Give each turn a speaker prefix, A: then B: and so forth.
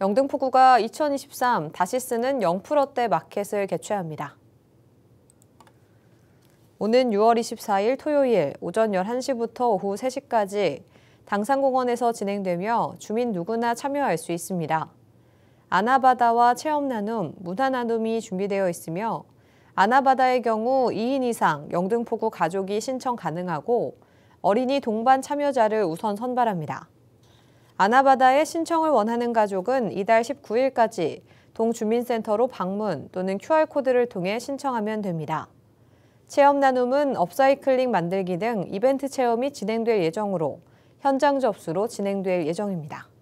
A: 영등포구가 2023 다시 쓰는 영풀어때 마켓을 개최합니다. 오는 6월 24일 토요일 오전 11시부터 오후 3시까지 당산공원에서 진행되며 주민 누구나 참여할 수 있습니다. 아나바다와 체험 나눔, 문화 나눔이 준비되어 있으며 아나바다의 경우 2인 이상 영등포구 가족이 신청 가능하고 어린이 동반 참여자를 우선 선발합니다. 아나바다에 신청을 원하는 가족은 이달 19일까지 동주민센터로 방문 또는 QR코드를 통해 신청하면 됩니다. 체험 나눔은 업사이클링 만들기 등 이벤트 체험이 진행될 예정으로 현장 접수로 진행될 예정입니다.